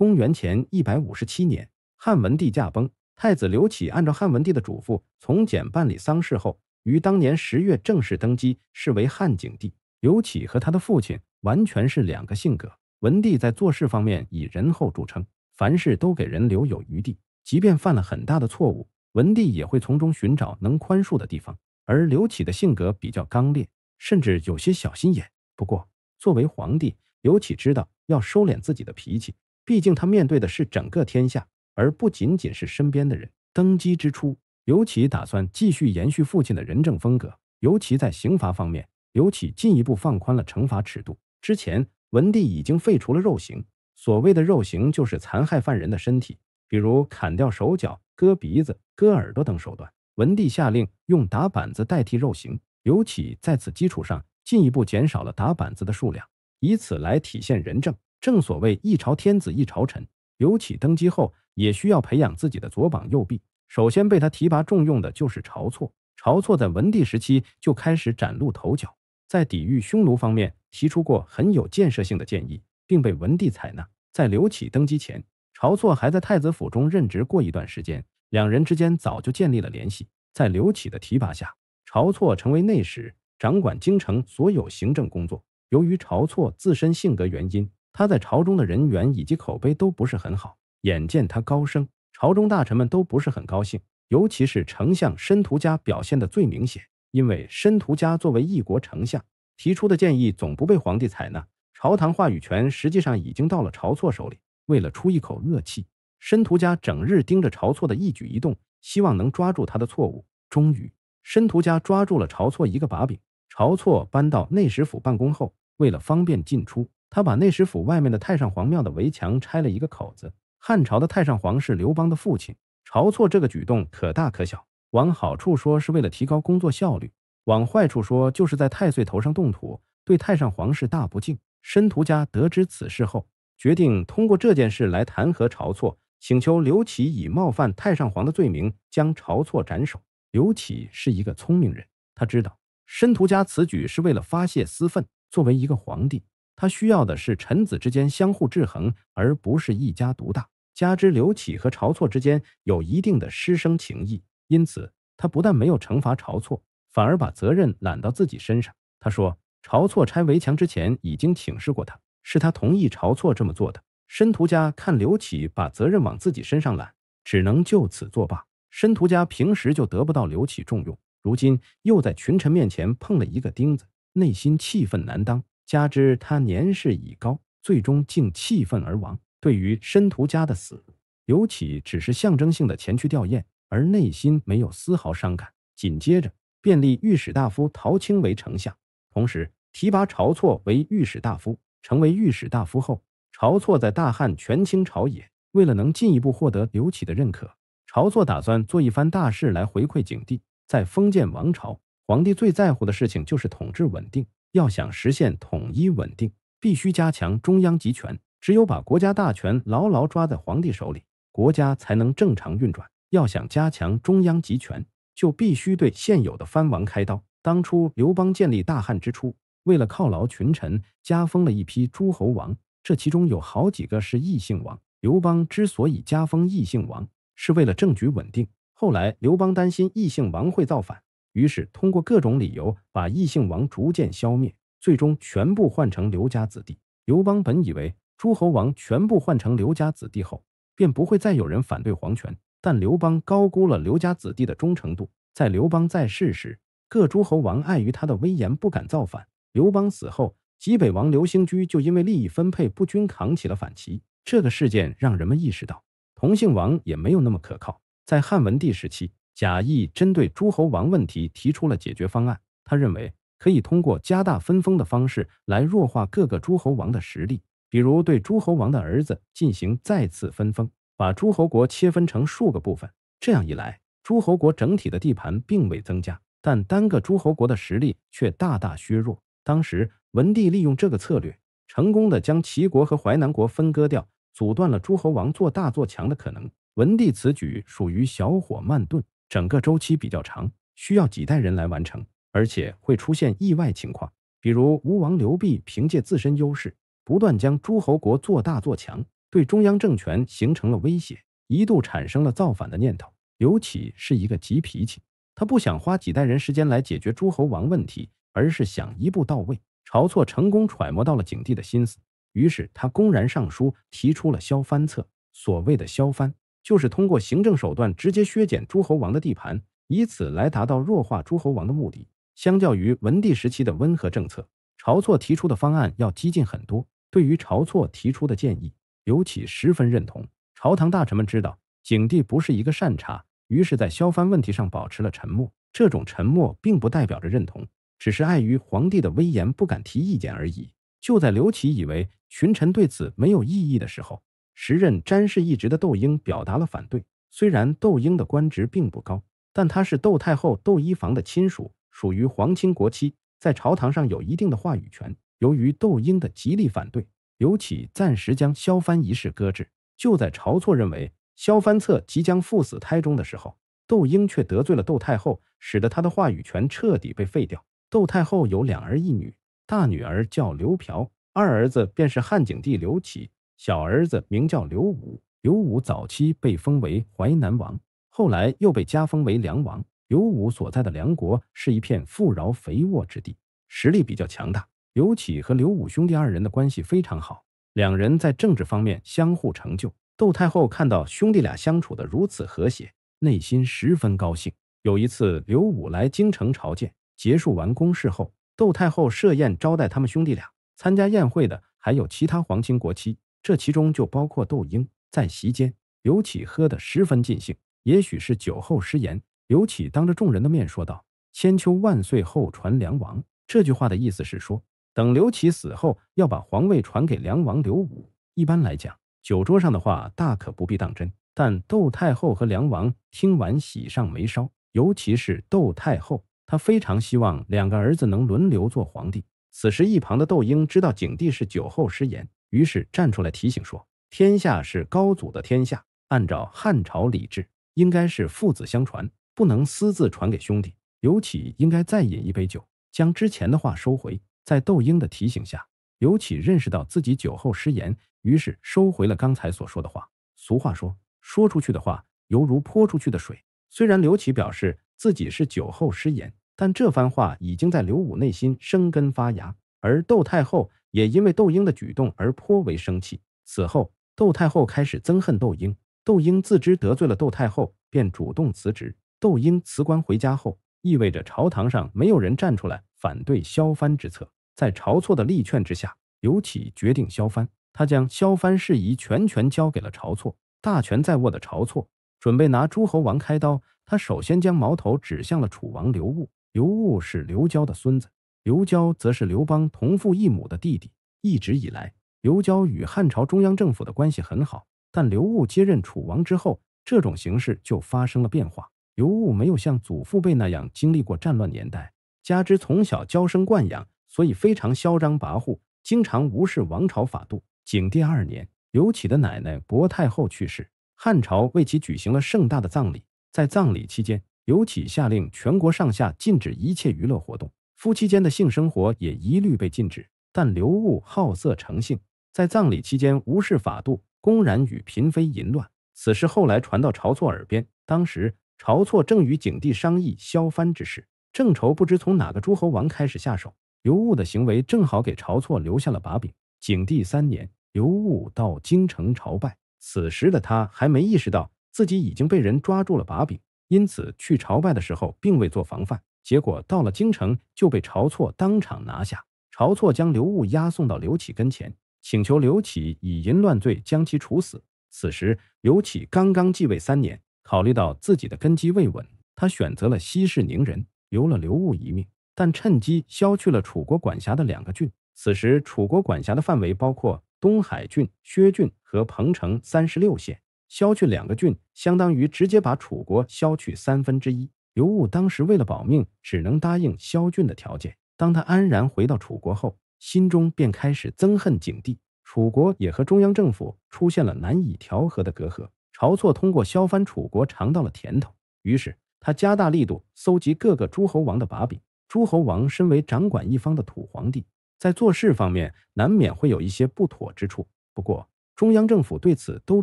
公元前一百五十七年，汉文帝驾崩，太子刘启按照汉文帝的嘱咐，从简办理丧事后，于当年十月正式登基，是为汉景帝。刘启和他的父亲完全是两个性格。文帝在做事方面以仁厚著称，凡事都给人留有余地，即便犯了很大的错误，文帝也会从中寻找能宽恕的地方。而刘启的性格比较刚烈，甚至有些小心眼。不过，作为皇帝，刘启知道要收敛自己的脾气。毕竟他面对的是整个天下，而不仅仅是身边的人。登基之初，刘启打算继续延续父亲的仁政风格，尤其在刑罚方面，刘启进一步放宽了惩罚尺度。之前，文帝已经废除了肉刑，所谓的肉刑就是残害犯人的身体，比如砍掉手脚、割鼻子、割耳朵等手段。文帝下令用打板子代替肉刑，尤其在此基础上进一步减少了打板子的数量，以此来体现仁政。正所谓一朝天子一朝臣，刘启登基后也需要培养自己的左膀右臂。首先被他提拔重用的就是晁错。晁错在文帝时期就开始崭露头角，在抵御匈奴方面提出过很有建设性的建议，并被文帝采纳。在刘启登基前，晁错还在太子府中任职过一段时间，两人之间早就建立了联系。在刘启的提拔下，晁错成为内史，掌管京城所有行政工作。由于晁错自身性格原因，他在朝中的人缘以及口碑都不是很好，眼见他高升，朝中大臣们都不是很高兴，尤其是丞相申屠家表现的最明显。因为申屠家作为一国丞相，提出的建议总不被皇帝采纳，朝堂话语权实际上已经到了晁错手里。为了出一口恶气，申屠家整日盯着晁错的一举一动，希望能抓住他的错误。终于，申屠家抓住了晁错一个把柄。晁错搬到内史府办公后，为了方便进出。他把内史府外面的太上皇庙的围墙拆了一个口子。汉朝的太上皇是刘邦的父亲，晁错这个举动可大可小。往好处说是为了提高工作效率；往坏处说就是在太岁头上动土，对太上皇是大不敬。申屠家得知此事后，决定通过这件事来弹劾晁错，请求刘启以冒犯太上皇的罪名将晁错斩首。刘启是一个聪明人，他知道申屠家此举是为了发泄私愤。作为一个皇帝。他需要的是臣子之间相互制衡，而不是一家独大。加之刘启和晁错之间有一定的师生情谊，因此他不但没有惩罚晁错，反而把责任揽到自己身上。他说：“晁错拆围墙之前已经请示过他，是他同意晁错这么做的。”申屠家看刘启把责任往自己身上揽，只能就此作罢。申屠家平时就得不到刘启重用，如今又在群臣面前碰了一个钉子，内心气愤难当。加之他年事已高，最终竟气愤而亡。对于申屠家的死，刘启只是象征性的前去吊唁，而内心没有丝毫伤感。紧接着，便立御史大夫陶青为丞相，同时提拔晁错为御史大夫。成为御史大夫后，晁错在大汉权倾朝野。为了能进一步获得刘启的认可，晁错打算做一番大事来回馈景帝。在封建王朝，皇帝最在乎的事情就是统治稳定。要想实现统一稳定，必须加强中央集权。只有把国家大权牢牢抓在皇帝手里，国家才能正常运转。要想加强中央集权，就必须对现有的藩王开刀。当初刘邦建立大汉之初，为了犒劳群臣，加封了一批诸侯王，这其中有好几个是异姓王。刘邦之所以加封异姓王，是为了政局稳定。后来刘邦担心异姓王会造反。于是，通过各种理由把异姓王逐渐消灭，最终全部换成刘家子弟。刘邦本以为诸侯王全部换成刘家子弟后，便不会再有人反对皇权。但刘邦高估了刘家子弟的忠诚度。在刘邦在世时，各诸侯王碍于他的威严不敢造反。刘邦死后，济北王刘兴居就因为利益分配不均扛起了反旗。这个事件让人们意识到，同姓王也没有那么可靠。在汉文帝时期。贾谊针对诸侯王问题提出了解决方案。他认为可以通过加大分封的方式来弱化各个诸侯王的实力，比如对诸侯王的儿子进行再次分封，把诸侯国切分成数个部分。这样一来，诸侯国整体的地盘并未增加，但单个诸侯国的实力却大大削弱。当时文帝利用这个策略，成功的将齐国和淮南国分割掉，阻断了诸侯王做大做强的可能。文帝此举属于小火慢炖。整个周期比较长，需要几代人来完成，而且会出现意外情况，比如吴王刘濞凭借自身优势，不断将诸侯国做大做强，对中央政权形成了威胁，一度产生了造反的念头。尤其是一个急脾气，他不想花几代人时间来解决诸侯王问题，而是想一步到位。晁错成功揣摩到了景帝的心思，于是他公然上书提出了削藩策。所谓的削藩。就是通过行政手段直接削减诸侯王的地盘，以此来达到弱化诸侯王的目的。相较于文帝时期的温和政策，晁错提出的方案要激进很多。对于晁错提出的建议，刘启十分认同。朝堂大臣们知道景帝不是一个善茬，于是在削藩问题上保持了沉默。这种沉默并不代表着认同，只是碍于皇帝的威严不敢提意见而已。就在刘启以为群臣对此没有异议的时候，时任詹事一职的窦婴表达了反对。虽然窦婴的官职并不高，但他是窦太后窦漪房的亲属，属于皇亲国戚，在朝堂上有一定的话语权。由于窦婴的极力反对，刘启暂时将萧藩一事搁置。就在晁错认为萧藩策即将赴死胎中的时候，窦婴却得罪了窦太后，使得他的话语权彻底被废掉。窦太后有两儿一女，大女儿叫刘嫖，二儿子便是汉景帝刘启。小儿子名叫刘武，刘武早期被封为淮南王，后来又被加封为梁王。刘武所在的梁国是一片富饶肥沃之地，实力比较强大。刘启和刘武兄弟二人的关系非常好，两人在政治方面相互成就。窦太后看到兄弟俩相处的如此和谐，内心十分高兴。有一次，刘武来京城朝见，结束完公事后，窦太后设宴招待他们兄弟俩。参加宴会的还有其他皇亲国戚。这其中就包括窦婴在席间，刘启喝得十分尽兴。也许是酒后失言，刘启当着众人的面说道：“千秋万岁后传梁王。”这句话的意思是说，等刘启死后要把皇位传给梁王刘武。一般来讲，酒桌上的话大可不必当真。但窦太后和梁王听完，喜上眉梢，尤其是窦太后，她非常希望两个儿子能轮流做皇帝。此时一旁的窦婴知道景帝是酒后失言。于是站出来提醒说：“天下是高祖的天下，按照汉朝礼制，应该是父子相传，不能私自传给兄弟。刘启应该再饮一杯酒，将之前的话收回。”在窦婴的提醒下，刘启认识到自己酒后失言，于是收回了刚才所说的话。俗话说：“说出去的话，犹如泼出去的水。”虽然刘启表示自己是酒后失言，但这番话已经在刘武内心生根发芽。而窦太后。也因为窦婴的举动而颇为生气。此后，窦太后开始憎恨窦婴。窦婴自知得罪了窦太后，便主动辞职。窦婴辞官回家后，意味着朝堂上没有人站出来反对削藩之策。在晁错的力劝之下，刘启决定削藩。他将削藩事宜全权交给了晁错。大权在握的晁错准备拿诸侯王开刀。他首先将矛头指向了楚王刘戊。刘戊是刘交的孙子。刘交则是刘邦同父异母的弟弟，一直以来，刘交与汉朝中央政府的关系很好。但刘戊接任楚王之后，这种形势就发生了变化。刘戊没有像祖父辈那样经历过战乱年代，加之从小娇生惯养，所以非常嚣张跋扈，经常无视王朝法度。景帝二年，刘启的奶奶薄太后去世，汉朝为其举行了盛大的葬礼。在葬礼期间，刘启下令全国上下禁止一切娱乐活动。夫妻间的性生活也一律被禁止，但刘悟好色成性，在葬礼期间无视法度，公然与嫔妃淫乱。此事后来传到晁错耳边，当时晁错正与景帝商议削藩之事，正愁不知从哪个诸侯王开始下手，刘悟的行为正好给晁错留下了把柄。景帝三年，刘物到京城朝拜，此时的他还没意识到自己已经被人抓住了把柄，因此去朝拜的时候并未做防范。结果到了京城，就被晁错当场拿下。晁错将刘悟押送到刘启跟前，请求刘启以淫乱罪将其处死。此时刘启刚刚继位三年，考虑到自己的根基未稳，他选择了息事宁人，留了刘悟一命，但趁机削去了楚国管辖的两个郡。此时楚国管辖的范围包括东海郡、薛郡和彭城三十六县，削去两个郡，相当于直接把楚国削去三分之一。刘悟当时为了保命，只能答应萧俊的条件。当他安然回到楚国后，心中便开始憎恨景帝。楚国也和中央政府出现了难以调和的隔阂。晁错通过削藩，楚国尝到了甜头，于是他加大力度搜集各个诸侯王的把柄。诸侯王身为掌管一方的土皇帝，在做事方面难免会有一些不妥之处。不过中央政府对此都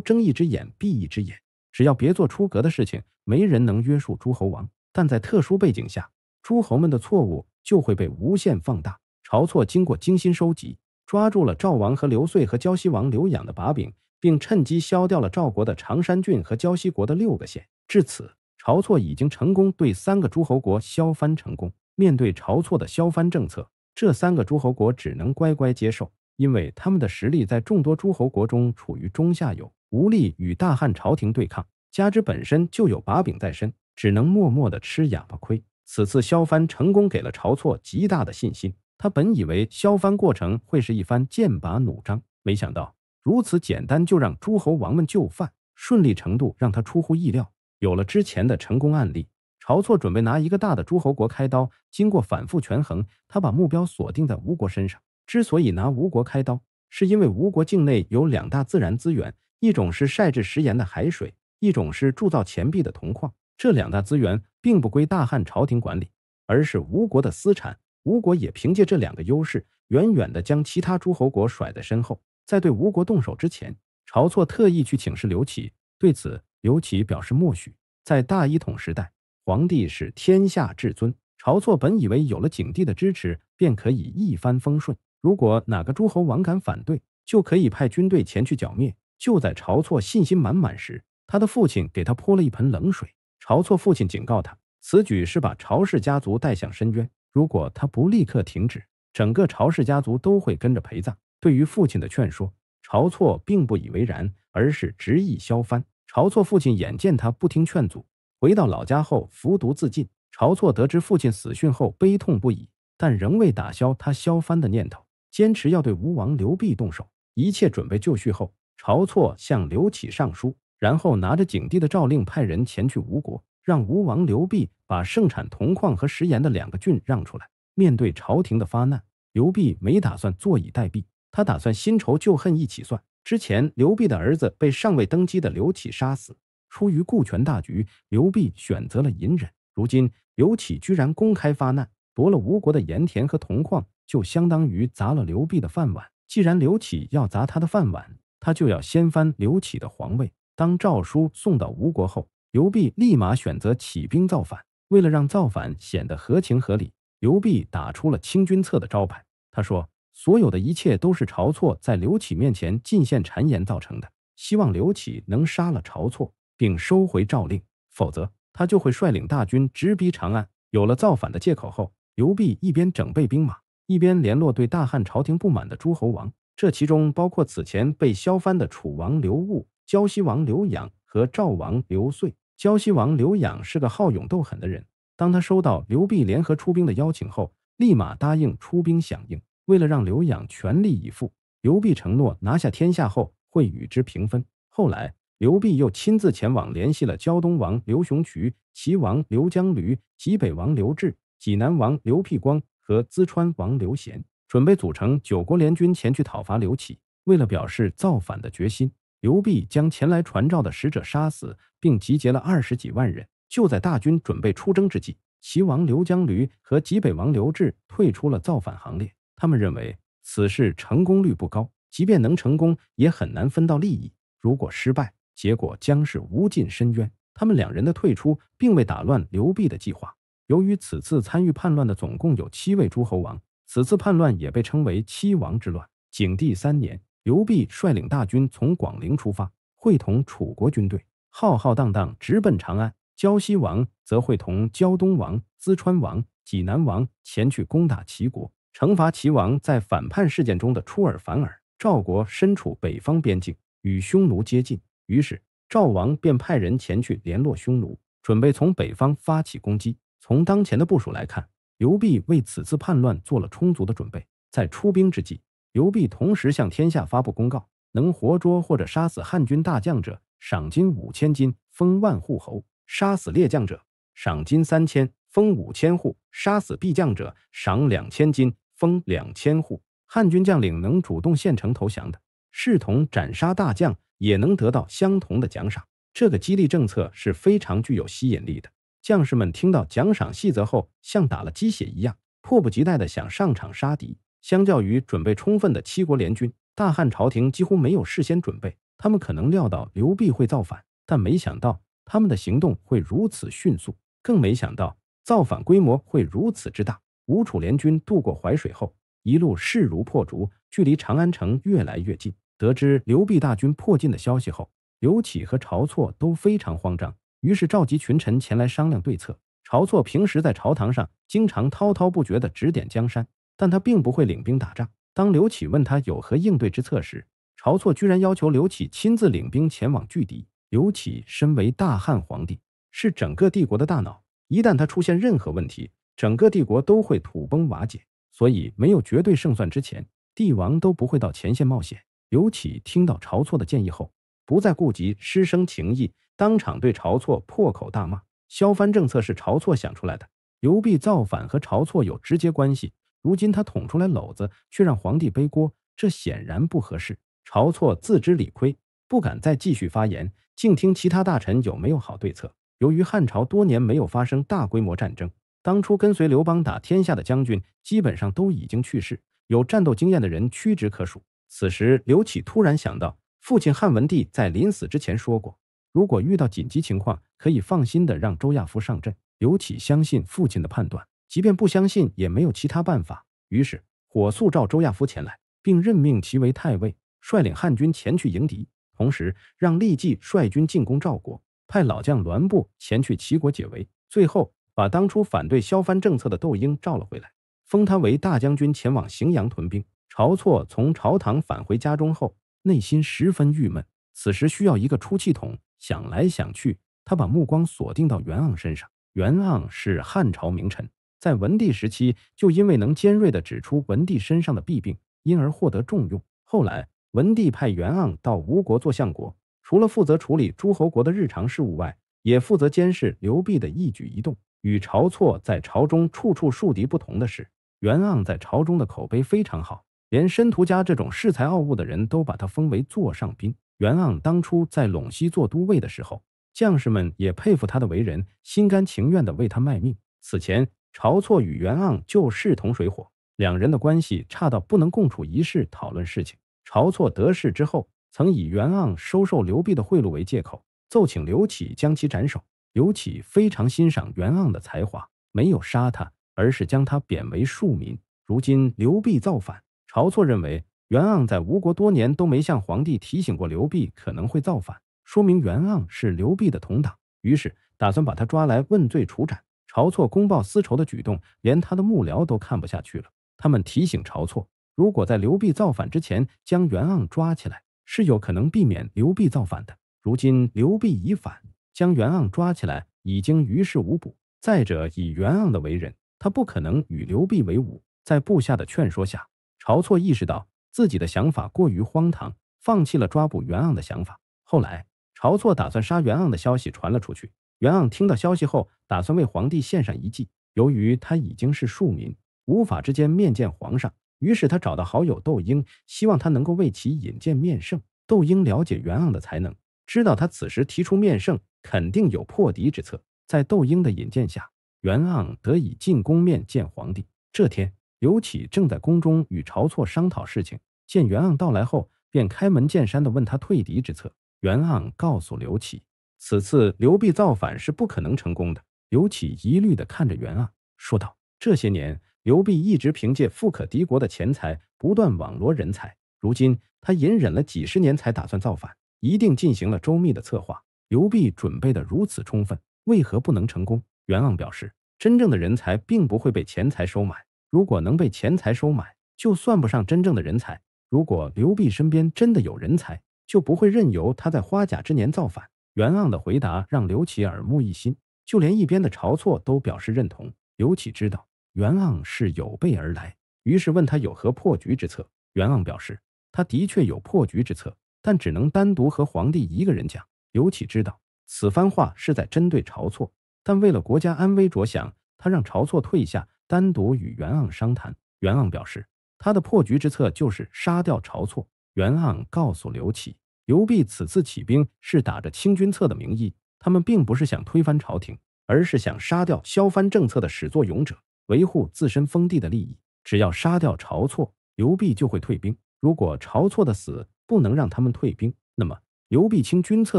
睁一只眼闭一只眼，只要别做出格的事情，没人能约束诸侯王。但在特殊背景下，诸侯们的错误就会被无限放大。晁错经过精心收集，抓住了赵王和刘遂和胶西王刘养的把柄，并趁机削掉了赵国的常山郡和胶西国的六个县。至此，晁错已经成功对三个诸侯国削藩成功。面对晁错的削藩政策，这三个诸侯国只能乖乖接受，因为他们的实力在众多诸侯国中处于中下游，无力与大汉朝廷对抗。加之本身就有把柄在身，只能默默的吃哑巴亏。此次萧帆成功给了晁错极大的信心。他本以为削藩过程会是一番剑拔弩张，没想到如此简单就让诸侯王们就范，顺利程度让他出乎意料。有了之前的成功案例，晁错准备拿一个大的诸侯国开刀。经过反复权衡，他把目标锁定在吴国身上。之所以拿吴国开刀，是因为吴国境内有两大自然资源，一种是晒制食盐的海水。一种是铸造钱币的铜矿，这两大资源并不归大汉朝廷管理，而是吴国的私产。吴国也凭借这两个优势，远远地将其他诸侯国甩在身后。在对吴国动手之前，晁错特意去请示刘启，对此，刘启表示默许。在大一统时代，皇帝是天下至尊。晁错本以为有了景帝的支持，便可以一帆风顺。如果哪个诸侯王敢反对，就可以派军队前去剿灭。就在晁错信心满满时，他的父亲给他泼了一盆冷水。晁错父亲警告他，此举是把晁氏家族带向深渊，如果他不立刻停止，整个晁氏家族都会跟着陪葬。对于父亲的劝说，晁错并不以为然，而是执意削藩。晁错父亲眼见他不听劝阻，回到老家后服毒自尽。晁错得知父亲死讯后悲痛不已，但仍未打消他削藩的念头，坚持要对吴王刘濞动手。一切准备就绪后，晁错向刘启上书。然后拿着景帝的诏令，派人前去吴国，让吴王刘濞把盛产铜矿和食盐的两个郡让出来。面对朝廷的发难，刘濞没打算坐以待毙，他打算新仇旧恨一起算。之前刘濞的儿子被尚未登基的刘启杀死，出于顾全大局，刘濞选择了隐忍。如今刘启居然公开发难，夺了吴国的盐田和铜矿，就相当于砸了刘濞的饭碗。既然刘启要砸他的饭碗，他就要掀翻刘启的皇位。当诏书送到吴国后，尤弼立马选择起兵造反。为了让造反显得合情合理，尤弼打出了清君侧的招牌。他说：“所有的一切都是晁错在刘启面前进献谗言造成的，希望刘启能杀了晁错，并收回诏令，否则他就会率领大军直逼长安。”有了造反的借口后，尤弼一边整备兵马，一边联络对大汉朝廷不满的诸侯王，这其中包括此前被削藩的楚王刘戊。胶西王刘养和赵王刘遂。胶西王刘养是个好勇斗狠的人，当他收到刘辟联合出兵的邀请后，立马答应出兵响应。为了让刘养全力以赴，刘辟承诺拿下天下后会与之平分。后来，刘辟又亲自前往联系了胶东王刘雄渠、齐王刘江驴、济北王刘志、济南王刘辟光和淄川王刘贤，准备组成九国联军前去讨伐刘启。为了表示造反的决心。刘辟将前来传召的使者杀死，并集结了二十几万人。就在大军准备出征之际，齐王刘江驴和齐北王刘志退出了造反行列。他们认为此事成功率不高，即便能成功，也很难分到利益；如果失败，结果将是无尽深渊。他们两人的退出并未打乱刘辟的计划。由于此次参与叛乱的总共有七位诸侯王，此次叛乱也被称为“七王之乱”。景帝三年。刘濞率领大军从广陵出发，会同楚国军队，浩浩荡荡直奔长安。胶西王则会同胶东王、淄川王、济南王前去攻打齐国，惩罚齐王在反叛事件中的出尔反尔。赵国身处北方边境，与匈奴接近，于是赵王便派人前去联络匈奴，准备从北方发起攻击。从当前的部署来看，刘濞为此次叛乱做了充足的准备，在出兵之际。刘璧同时向天下发布公告：能活捉或者杀死汉军大将者，赏金五千金，封万户侯；杀死列将者，赏金三千，封五千户；杀死裨将者，赏两千金，封两千户。汉军将领能主动献城投降的，视同斩杀大将，也能得到相同的奖赏。这个激励政策是非常具有吸引力的。将士们听到奖赏细则后，像打了鸡血一样，迫不及待地想上场杀敌。相较于准备充分的七国联军，大汉朝廷几乎没有事先准备。他们可能料到刘辟会造反，但没想到他们的行动会如此迅速，更没想到造反规模会如此之大。吴楚联军渡过淮水后，一路势如破竹，距离长安城越来越近。得知刘辟大军迫近的消息后，刘启和晁错都非常慌张，于是召集群臣前来商量对策。晁错平时在朝堂上经常滔滔不绝地指点江山。但他并不会领兵打仗。当刘启问他有何应对之策时，晁错居然要求刘启亲自领兵前往拒敌。刘启身为大汉皇帝，是整个帝国的大脑，一旦他出现任何问题，整个帝国都会土崩瓦解。所以，没有绝对胜算之前，帝王都不会到前线冒险。刘启听到晁错的建议后，不再顾及师生情谊，当场对晁错破口大骂：“削藩政策是晁错想出来的，刘辟造反和晁错有直接关系。”如今他捅出来篓子，却让皇帝背锅，这显然不合适。晁错自知理亏，不敢再继续发言，静听其他大臣有没有好对策。由于汉朝多年没有发生大规模战争，当初跟随刘邦打天下的将军基本上都已经去世，有战斗经验的人屈指可数。此时，刘启突然想到，父亲汉文帝在临死之前说过，如果遇到紧急情况，可以放心的让周亚夫上阵。刘启相信父亲的判断。即便不相信，也没有其他办法。于是火速召周亚夫前来，并任命其为太尉，率领汉军前去迎敌。同时，让立即率军进攻赵国，派老将栾布前去齐国解围。最后，把当初反对削藩政策的窦婴召了回来，封他为大将军，前往荥阳屯兵。晁错从朝堂返回家中后，内心十分郁闷。此时需要一个出气筒，想来想去，他把目光锁定到袁盎身上。袁盎是汉朝名臣。在文帝时期，就因为能尖锐的指出文帝身上的弊病，因而获得重用。后来，文帝派袁盎到吴国做相国，除了负责处理诸侯国的日常事务外，也负责监视刘辟的一举一动。与晁错在朝中处处树敌不同的是，袁盎在朝中的口碑非常好，连申屠家这种恃才傲物的人都把他封为座上宾。袁盎当初在陇西做都尉的时候，将士们也佩服他的为人，心甘情愿的为他卖命。此前。晁错与袁盎就势同水火，两人的关系差到不能共处一室讨论事情。晁错得势之后，曾以袁盎收受刘辟的贿赂为借口，奏请刘启将其斩首。刘启非常欣赏袁盎的才华，没有杀他，而是将他贬为庶民。如今刘辟造反，晁错认为袁盎在吴国多年都没向皇帝提醒过刘辟可能会造反，说明袁盎是刘辟的同党，于是打算把他抓来问罪处斩。晁错公报私仇的举动，连他的幕僚都看不下去了。他们提醒晁错，如果在刘辟造反之前将袁盎抓起来，是有可能避免刘辟造反的。如今刘辟已反，将袁盎抓起来已经于事无补。再者，以袁盎的为人，他不可能与刘辟为伍。在部下的劝说下，晁错意识到自己的想法过于荒唐，放弃了抓捕袁盎的想法。后来，晁错打算杀袁盎的消息传了出去。袁盎听到消息后，打算为皇帝献上一计。由于他已经是庶民，无法之间面见皇上，于是他找到好友窦婴，希望他能够为其引荐面圣。窦婴了解袁盎的才能，知道他此时提出面圣，肯定有破敌之策。在窦婴的引荐下，袁盎得以进宫面见皇帝。这天，刘启正在宫中与晁错商讨事情，见袁盎到来后，便开门见山地问他退敌之策。袁盎告诉刘启。此次刘辟造反是不可能成功的。刘启疑虑地看着袁盎，说道：“这些年，刘辟一直凭借富可敌国的钱财，不断网罗人才。如今他隐忍了几十年，才打算造反，一定进行了周密的策划。刘辟准备得如此充分，为何不能成功？”袁盎表示：“真正的人才并不会被钱财收买，如果能被钱财收买，就算不上真正的人才。如果刘辟身边真的有人才，就不会任由他在花甲之年造反。”袁盎的回答让刘启耳目一新，就连一边的晁错都表示认同。刘启知道袁盎是有备而来，于是问他有何破局之策。袁盎表示，他的确有破局之策，但只能单独和皇帝一个人讲。刘启知道此番话是在针对晁错，但为了国家安危着想，他让晁错退下，单独与袁盎商谈。袁盎表示，他的破局之策就是杀掉晁错。袁盎告诉刘启。刘弼此次起兵是打着清君侧的名义，他们并不是想推翻朝廷，而是想杀掉削藩政策的始作俑者，维护自身封地的利益。只要杀掉晁错，刘弼就会退兵。如果晁错的死不能让他们退兵，那么刘弼清君侧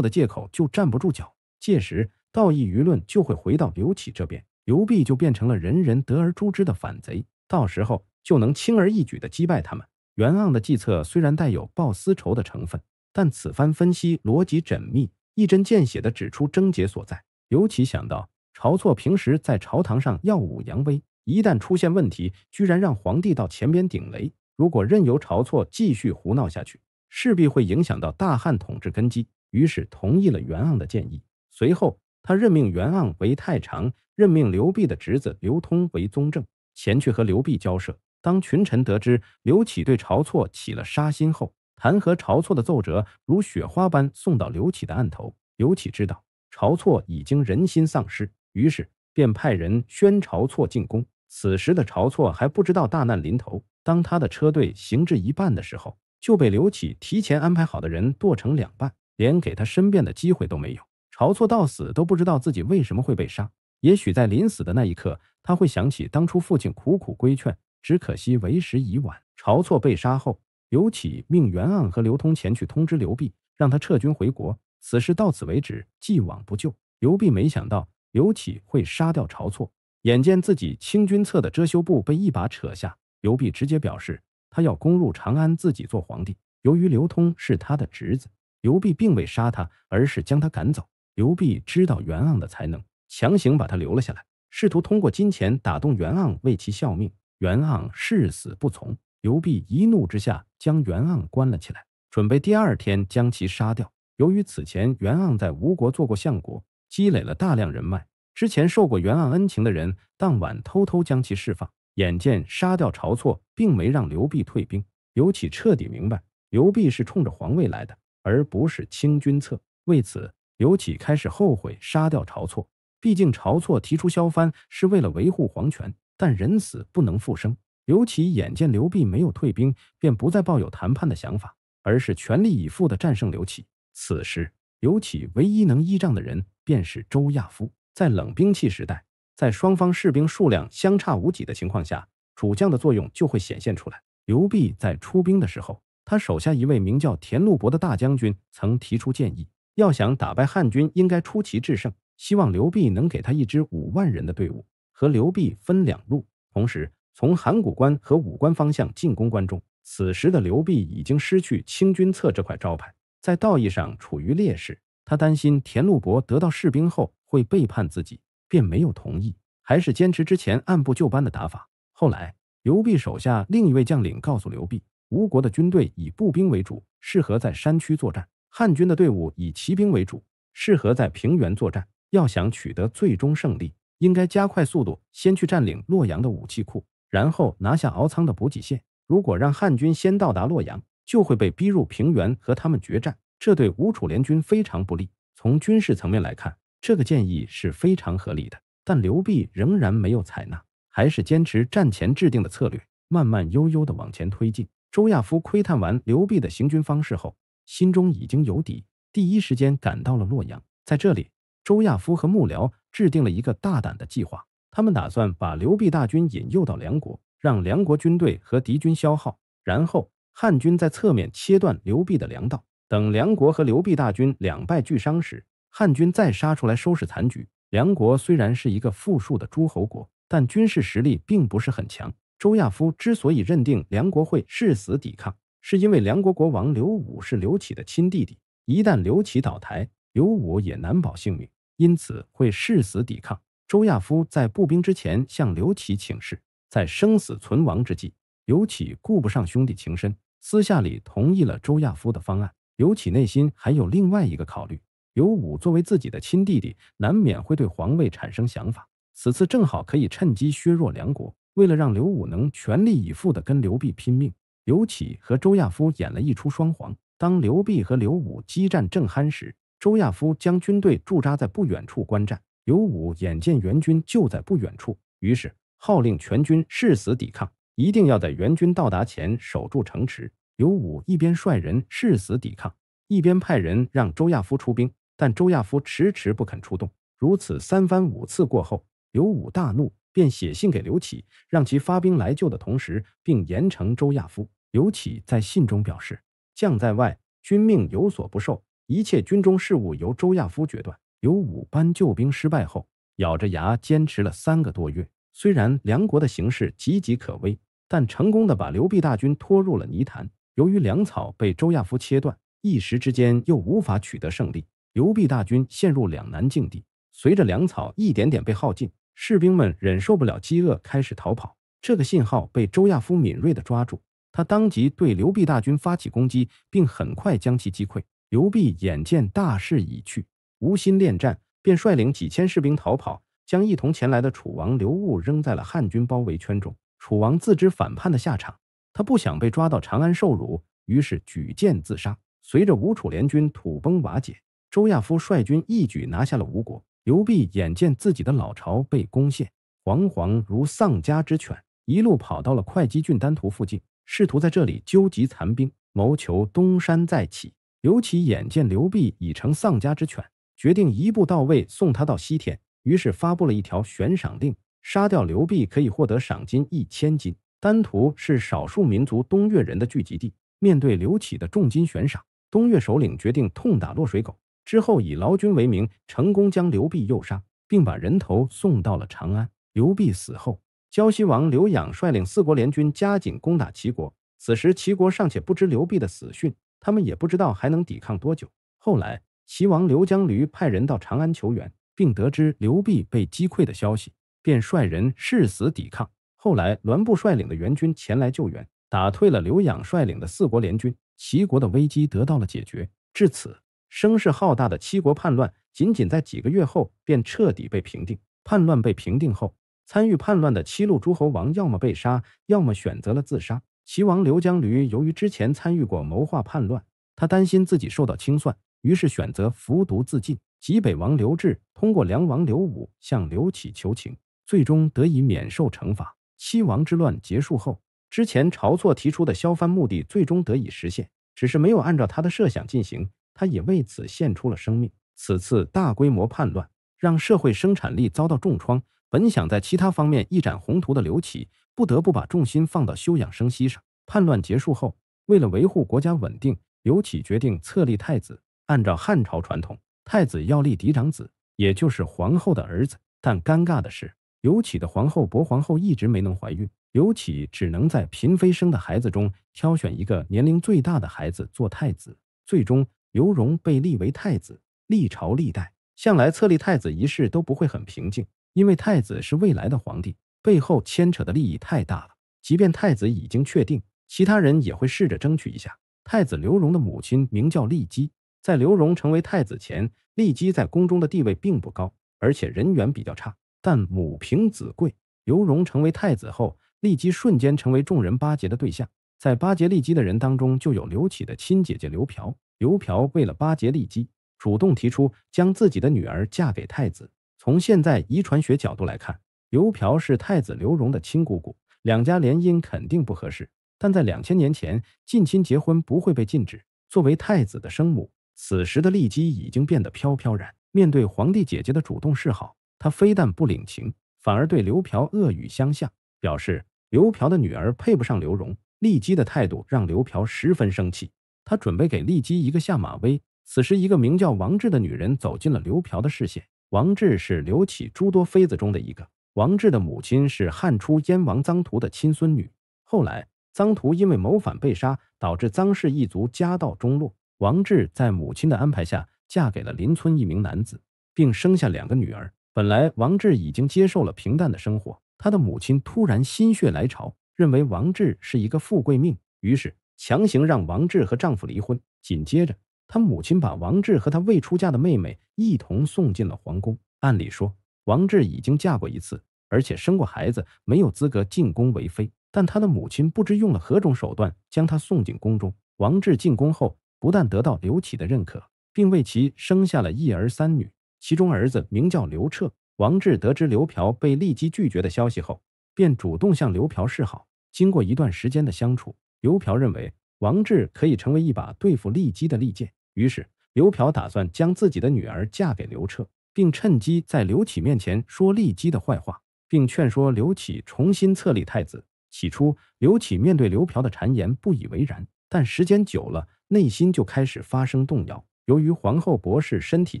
的借口就站不住脚，届时道义舆论就会回到刘启这边，刘弼就变成了人人得而诛之的反贼，到时候就能轻而易举地击败他们。袁盎的计策虽然带有报私仇的成分。但此番分析逻辑缜密，一针见血地指出症结所在。尤其想到晁错平时在朝堂上耀武扬威，一旦出现问题，居然让皇帝到前边顶雷。如果任由晁错继续胡闹下去，势必会影响到大汉统治根基。于是同意了袁盎的建议。随后，他任命袁盎为太常，任命刘辟的侄子刘通为宗正，前去和刘辟交涉。当群臣得知刘启对晁错起了杀心后，弹劾晁错的奏折如雪花般送到刘启的案头。刘启知道晁错已经人心丧失，于是便派人宣晁错进宫。此时的晁错还不知道大难临头。当他的车队行至一半的时候，就被刘启提前安排好的人剁成两半，连给他申辩的机会都没有。晁错到死都不知道自己为什么会被杀。也许在临死的那一刻，他会想起当初父亲苦苦规劝，只可惜为时已晚。晁错被杀后。刘启命袁盎和刘通前去通知刘弼，让他撤军回国。此事到此为止，既往不咎。刘弼没想到刘启会杀掉晁错，眼见自己清君侧的遮羞布被一把扯下，刘弼直接表示他要攻入长安，自己做皇帝。由于刘通是他的侄子，刘弼并未杀他，而是将他赶走。刘弼知道袁盎的才能，强行把他留了下来，试图通过金钱打动袁盎为其效命。袁盎誓死不从。刘辟一怒之下将袁盎关了起来，准备第二天将其杀掉。由于此前袁盎在吴国做过相国，积累了大量人脉，之前受过袁盎恩情的人当晚偷偷将其释放。眼见杀掉晁错，并没让刘辟退兵，刘启彻底明白刘辟是冲着皇位来的，而不是清君侧。为此，刘启开始后悔杀掉晁错。毕竟晁错提出削藩是为了维护皇权，但人死不能复生。刘启眼见刘辟没有退兵，便不再抱有谈判的想法，而是全力以赴地战胜刘启。此时，刘启唯一能依仗的人便是周亚夫。在冷兵器时代，在双方士兵数量相差无几的情况下，主将的作用就会显现出来。刘辟在出兵的时候，他手下一位名叫田禄伯的大将军曾提出建议：要想打败汉军，应该出奇制胜，希望刘辟能给他一支五万人的队伍，和刘辟分两路，同时。从函谷关和武关方向进攻关中。此时的刘辟已经失去清君侧这块招牌，在道义上处于劣势。他担心田禄伯得到士兵后会背叛自己，便没有同意，还是坚持之前按部就班的打法。后来，刘辟手下另一位将领告诉刘辟，吴国的军队以步兵为主，适合在山区作战；汉军的队伍以骑兵为主，适合在平原作战。要想取得最终胜利，应该加快速度，先去占领洛阳的武器库。然后拿下敖仓的补给线。如果让汉军先到达洛阳，就会被逼入平原和他们决战，这对吴楚联军非常不利。从军事层面来看，这个建议是非常合理的，但刘辟仍然没有采纳，还是坚持战前制定的策略，慢慢悠悠地往前推进。周亚夫窥探完刘辟的行军方式后，心中已经有底，第一时间赶到了洛阳。在这里，周亚夫和幕僚制定了一个大胆的计划。他们打算把刘辟大军引诱到梁国，让梁国军队和敌军消耗，然后汉军在侧面切断刘辟的粮道。等梁国和刘辟大军两败俱伤时，汉军再杀出来收拾残局。梁国虽然是一个富庶的诸侯国，但军事实力并不是很强。周亚夫之所以认定梁国会誓死抵抗，是因为梁国国王刘武是刘启的亲弟弟，一旦刘启倒台，刘武也难保性命，因此会誓死抵抗。周亚夫在步兵之前向刘启请示，在生死存亡之际，刘启顾不上兄弟情深，私下里同意了周亚夫的方案。刘启内心还有另外一个考虑：刘武作为自己的亲弟弟，难免会对皇位产生想法。此次正好可以趁机削弱梁国。为了让刘武能全力以赴的跟刘辟拼命，刘启和周亚夫演了一出双簧。当刘辟和刘武激战正酣时，周亚夫将军队驻扎在不远处观战。刘武眼见援军就在不远处，于是号令全军誓死抵抗，一定要在援军到达前守住城池。刘武一边率人誓死抵抗，一边派人让周亚夫出兵，但周亚夫迟迟不肯出动。如此三番五次过后，刘武大怒，便写信给刘启，让其发兵来救的同时，并严惩周亚夫。刘启在信中表示：“将在外，军命有所不受，一切军中事务由周亚夫决断。”由五班救兵失败后，咬着牙坚持了三个多月。虽然梁国的形势岌岌可危，但成功的把刘辟大军拖入了泥潭。由于粮草被周亚夫切断，一时之间又无法取得胜利，刘辟大军陷入两难境地。随着粮草一点点被耗尽，士兵们忍受不了饥饿，开始逃跑。这个信号被周亚夫敏锐的抓住，他当即对刘辟大军发起攻击，并很快将其击溃。刘辟眼见大势已去。无心恋战，便率领几千士兵逃跑，将一同前来的楚王刘戊扔在了汉军包围圈中。楚王自知反叛的下场，他不想被抓到长安受辱，于是举剑自杀。随着吴楚联军土崩瓦解，周亚夫率军一举拿下了吴国。刘濞眼见自己的老巢被攻陷，惶惶如丧家之犬，一路跑到了会稽郡丹徒附近，试图在这里纠集残兵，谋求东山再起。尤其眼见刘濞已成丧家之犬。决定一步到位送他到西天，于是发布了一条悬赏令：杀掉刘辟可以获得赏金一千金。丹徒是少数民族东越人的聚集地，面对刘启的重金悬赏，东越首领决定痛打落水狗。之后以劳军为名，成功将刘辟诱杀，并把人头送到了长安。刘辟死后，胶西王刘养率领四国联军加紧攻打齐国。此时齐国尚且不知刘辟的死讯，他们也不知道还能抵抗多久。后来。齐王刘江驴派人到长安求援，并得知刘辟被击溃的消息，便率人誓死抵抗。后来，栾布率领的援军前来救援，打退了刘养率领的四国联军，齐国的危机得到了解决。至此，声势浩大的七国叛乱，仅仅在几个月后便彻底被平定。叛乱被平定后，参与叛乱的七路诸侯王要么被杀，要么选择了自杀。齐王刘江驴由于之前参与过谋划叛乱，他担心自己受到清算。于是选择服毒自尽。齐北王刘志通过梁王刘武向刘启求情，最终得以免受惩罚。七王之乱结束后，之前晁错提出的削藩目的最终得以实现，只是没有按照他的设想进行，他也为此献出了生命。此次大规模叛乱让社会生产力遭到重创，本想在其他方面一展宏图的刘启不得不把重心放到休养生息上。叛乱结束后，为了维护国家稳定，刘启决定册立太子。按照汉朝传统，太子要立嫡长子，也就是皇后的儿子。但尴尬的是，尤启的皇后博皇后一直没能怀孕，尤启只能在嫔妃生的孩子中挑选一个年龄最大的孩子做太子。最终，尤荣被立为太子。历朝历代向来册立太子一事都不会很平静，因为太子是未来的皇帝，背后牵扯的利益太大了。即便太子已经确定，其他人也会试着争取一下。太子刘荣的母亲名叫骊姬。在刘荣成为太子前，丽姬在宫中的地位并不高，而且人缘比较差。但母凭子贵，刘荣成为太子后，丽姬瞬间成为众人巴结的对象。在巴结丽姬的人当中，就有刘启的亲姐姐刘嫖。刘嫖为了巴结丽姬，主动提出将自己的女儿嫁给太子。从现在遗传学角度来看，刘嫖是太子刘荣的亲姑姑，两家联姻肯定不合适。但在两千年前，近亲结婚不会被禁止。作为太子的生母，此时的丽姬已经变得飘飘然，面对皇帝姐姐的主动示好，她非但不领情，反而对刘嫖恶语相向，表示刘嫖的女儿配不上刘荣。丽姬的态度让刘嫖十分生气，他准备给丽姬一个下马威。此时，一个名叫王志的女人走进了刘嫖的视线。王志是刘启诸多妃子中的一个，王志的母亲是汉初燕王臧荼的亲孙女。后来，臧荼因为谋反被杀，导致臧氏一族家道中落。王志在母亲的安排下嫁给了邻村一名男子，并生下两个女儿。本来王志已经接受了平淡的生活，他的母亲突然心血来潮，认为王志是一个富贵命，于是强行让王志和丈夫离婚。紧接着，他母亲把王志和她未出嫁的妹妹一同送进了皇宫。按理说，王志已经嫁过一次，而且生过孩子，没有资格进宫为妃。但她的母亲不知用了何种手段，将她送进宫中。王志进宫后。不但得到刘启的认可，并为其生下了一儿三女，其中儿子名叫刘彻。王志得知刘嫖被立即拒绝的消息后，便主动向刘嫖示好。经过一段时间的相处，刘嫖认为王志可以成为一把对付利姬的利剑，于是刘嫖打算将自己的女儿嫁给刘彻，并趁机在刘启面前说利姬的坏话，并劝说刘启重新册立太子。起初，刘启面对刘嫖的谗言不以为然，但时间久了。内心就开始发生动摇。由于皇后博士身体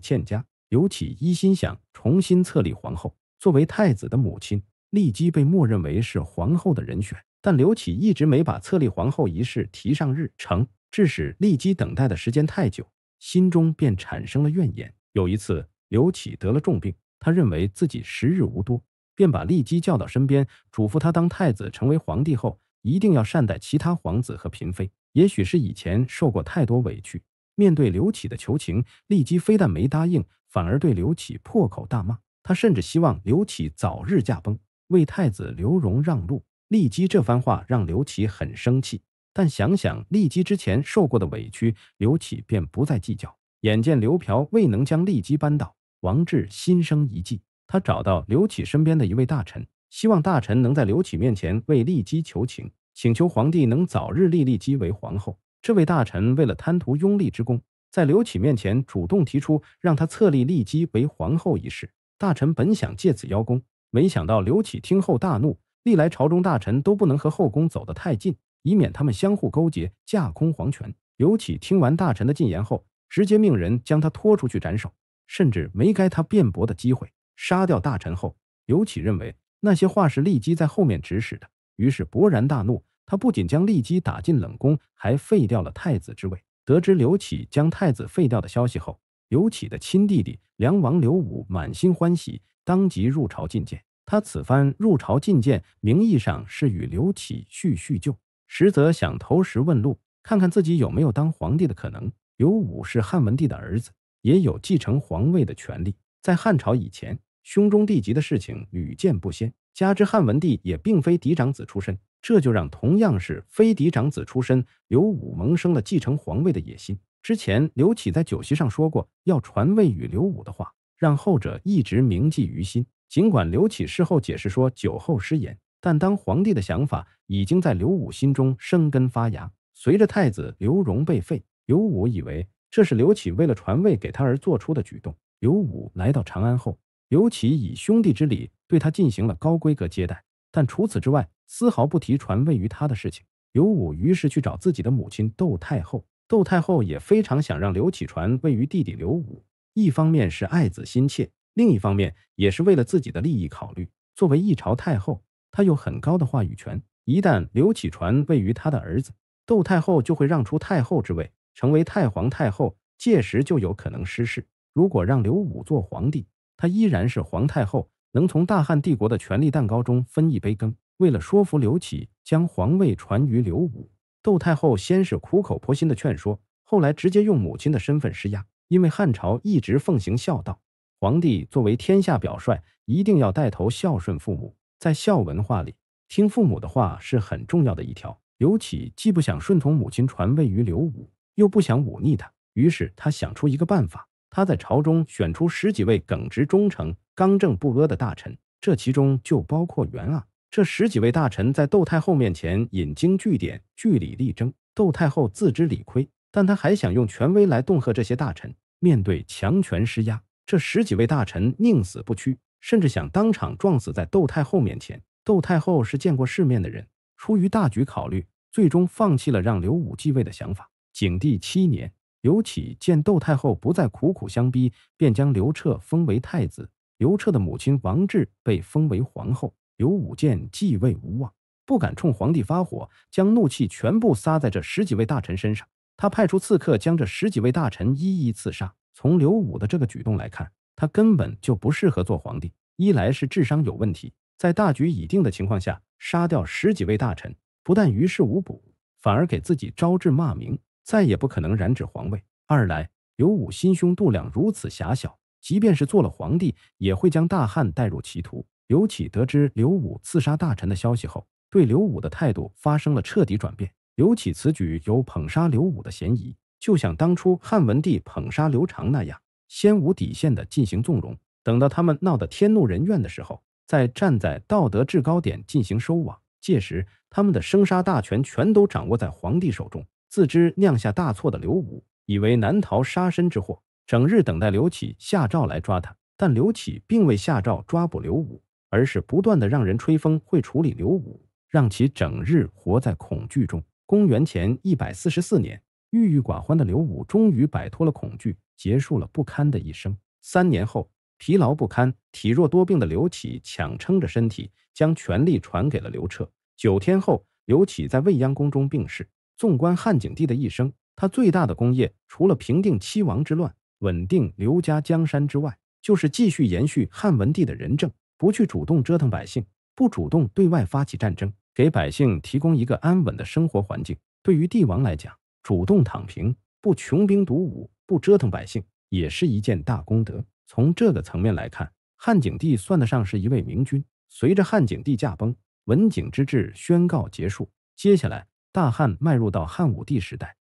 欠佳，刘启一心想重新册立皇后。作为太子的母亲，丽姬被默认为是皇后的人选。但刘启一直没把册立皇后一事提上日程，致使丽姬等待的时间太久，心中便产生了怨言。有一次，刘启得了重病，他认为自己时日无多，便把丽姬叫到身边，嘱咐他当太子成为皇帝后，一定要善待其他皇子和嫔妃。也许是以前受过太多委屈，面对刘启的求情，丽姬非但没答应，反而对刘启破口大骂。他甚至希望刘启早日驾崩，为太子刘荣让路。丽姬这番话让刘启很生气，但想想丽姬之前受过的委屈，刘启便不再计较。眼见刘嫖未能将丽姬扳倒，王志心生一计，他找到刘启身边的一位大臣，希望大臣能在刘启面前为丽姬求情。请求皇帝能早日立丽姬为皇后。这位大臣为了贪图拥立之功，在刘启面前主动提出让他册立丽姬为皇后一事。大臣本想借此邀功，没想到刘启听后大怒。历来朝中大臣都不能和后宫走得太近，以免他们相互勾结，架空皇权。刘启听完大臣的进言后，直接命人将他拖出去斩首，甚至没该他辩驳的机会。杀掉大臣后，刘启认为那些话是立姬在后面指使的，于是勃然大怒。他不仅将骊姬打进冷宫，还废掉了太子之位。得知刘启将太子废掉的消息后，刘启的亲弟弟梁王刘武满心欢喜，当即入朝觐见。他此番入朝觐见，名义上是与刘启叙叙旧，实则想投石问路，看看自己有没有当皇帝的可能。刘武是汉文帝的儿子，也有继承皇位的权利。在汉朝以前，兄终弟及的事情屡见不鲜，加之汉文帝也并非嫡长子出身。这就让同样是飞嫡长子出身刘武萌生了继承皇位的野心。之前刘启在酒席上说过要传位与刘武的话，让后者一直铭记于心。尽管刘启事后解释说酒后失言，但当皇帝的想法已经在刘武心中生根发芽。随着太子刘荣被废，刘武以为这是刘启为了传位给他而做出的举动。刘武来到长安后，刘启以兄弟之礼对他进行了高规格接待，但除此之外。丝毫不提传位于他的事情，刘武于是去找自己的母亲窦太后。窦太后也非常想让刘启传位于弟弟刘武，一方面是爱子心切，另一方面也是为了自己的利益考虑。作为一朝太后，她有很高的话语权。一旦刘启传位于他的儿子，窦太后就会让出太后之位，成为太皇太后，届时就有可能失势。如果让刘武做皇帝，他依然是皇太后，能从大汉帝国的权力蛋糕中分一杯羹。为了说服刘启将皇位传于刘武，窦太后先是苦口婆心的劝说，后来直接用母亲的身份施压。因为汉朝一直奉行孝道，皇帝作为天下表率，一定要带头孝顺父母。在孝文化里，听父母的话是很重要的一条。刘启既不想顺从母亲传位于刘武，又不想忤逆他，于是他想出一个办法。他在朝中选出十几位耿直忠诚、刚正不阿的大臣，这其中就包括袁盎。这十几位大臣在窦太后面前引经据典、据理力争，窦太后自知理亏，但她还想用权威来恫吓这些大臣，面对强权施压，这十几位大臣宁死不屈，甚至想当场撞死在窦太后面前。窦太后是见过世面的人，出于大局考虑，最终放弃了让刘武继位的想法。景帝七年，刘启见窦太后不再苦苦相逼，便将刘彻封为太子，刘彻的母亲王氏被封为皇后。刘武见继位无望，不敢冲皇帝发火，将怒气全部撒在这十几位大臣身上。他派出刺客将这十几位大臣一一刺杀。从刘武的这个举动来看，他根本就不适合做皇帝。一来是智商有问题，在大局已定的情况下，杀掉十几位大臣不但于事无补，反而给自己招致骂名，再也不可能染指皇位。二来，刘武心胸度量如此狭小，即便是做了皇帝，也会将大汉带入歧途。刘启得知刘武刺杀大臣的消息后，对刘武的态度发生了彻底转变。刘启此举有捧杀刘武的嫌疑，就像当初汉文帝捧杀刘长那样，先无底线的进行纵容，等到他们闹得天怒人怨的时候，再站在道德制高点进行收网。届时，他们的生杀大权全都掌握在皇帝手中。自知酿下大错的刘武，以为难逃杀身之祸，整日等待刘启下诏来抓他，但刘启并未下诏抓捕刘武。而是不断的让人吹风，会处理刘武，让其整日活在恐惧中。公元前一百四十四年，郁郁寡欢的刘武终于摆脱了恐惧，结束了不堪的一生。三年后，疲劳不堪、体弱多病的刘启强撑着身体，将权力传给了刘彻。九天后，刘启在未央宫中病逝。纵观汉景帝的一生，他最大的功业，除了平定七王之乱、稳定刘家江山之外，就是继续延续汉文帝的仁政。不去主动折腾百姓，不主动对外发起战争，给百姓提供一个安稳的生活环境，对于帝王来讲，主动躺平，不穷兵黩武，不折腾百姓，也是一件大功德。从这个层面来看，汉景帝算得上是一位明君。随着汉景帝驾崩，文景之治宣告结束，接下来大汉迈入到汉武帝时代。